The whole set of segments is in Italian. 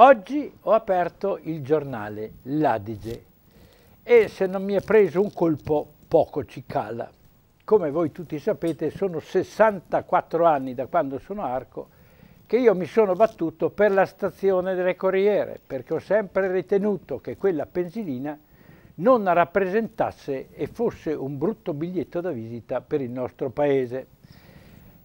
Oggi ho aperto il giornale L'Adige e se non mi è preso un colpo poco ci cala. Come voi tutti sapete sono 64 anni da quando sono arco che io mi sono battuto per la stazione delle Corriere perché ho sempre ritenuto che quella pensilina non rappresentasse e fosse un brutto biglietto da visita per il nostro paese.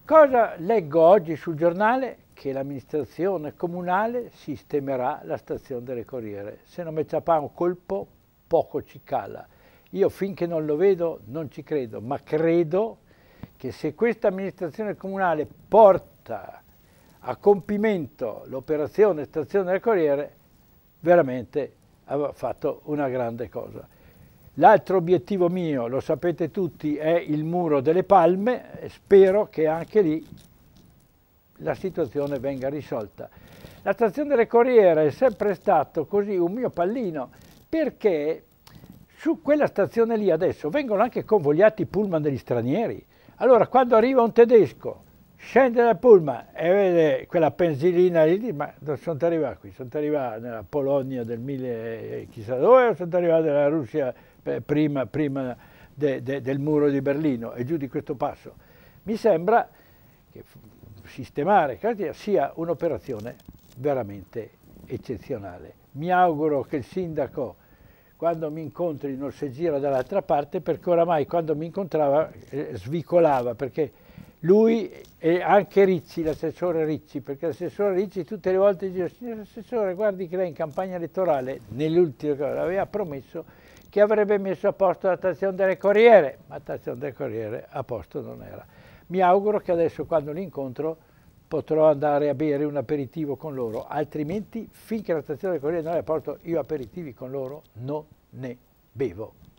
Cosa leggo oggi sul giornale? che l'amministrazione comunale sistemerà la stazione delle Corriere. Se non metterà un colpo, poco ci cala. Io finché non lo vedo non ci credo, ma credo che se questa amministrazione comunale porta a compimento l'operazione stazione del Corriere, veramente ha fatto una grande cosa. L'altro obiettivo mio, lo sapete tutti, è il muro delle palme e spero che anche lì la situazione venga risolta. La stazione delle Corriere è sempre stato così un mio pallino perché su quella stazione lì adesso vengono anche convogliati i pullman degli stranieri. Allora quando arriva un tedesco, scende dal pullman e vede quella pensilina lì, ma sono arrivato qui, sono arrivato nella Polonia del mille chissà dove, sono arrivato nella Russia eh, prima, prima de, de, del muro di Berlino e giù di questo passo. Mi sembra che sistemare Cartier sia un'operazione veramente eccezionale. Mi auguro che il sindaco quando mi incontri non si gira dall'altra parte perché oramai quando mi incontrava eh, svicolava perché lui e anche Ricci, l'assessore Ricci, perché l'assessore Ricci tutte le volte diceva signor assessore guardi che lei in campagna elettorale nell'ultima aveva promesso che avrebbe messo a posto la stazione delle Corriere, ma la stazione delle Corriere a posto non era mi auguro che adesso quando li incontro potrò andare a bere un aperitivo con loro, altrimenti finché la stazione del Corriere non è a porto io aperitivi con loro non ne bevo.